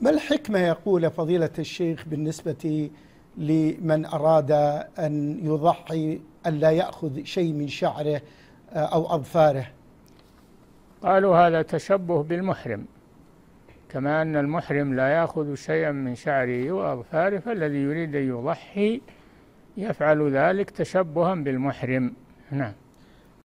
ما الحكمة يقول فضيلة الشيخ بالنسبة لمن أراد أن يضحي أن لا يأخذ شيء من شعره آه، أو أظفاره قالوا هذا تشبه بالمحرم كما أن المحرم لا يأخذ شيئا من شعره وأظفاره فالذي يريد أن يضحي يفعل ذلك تشبها بالمحرم نعم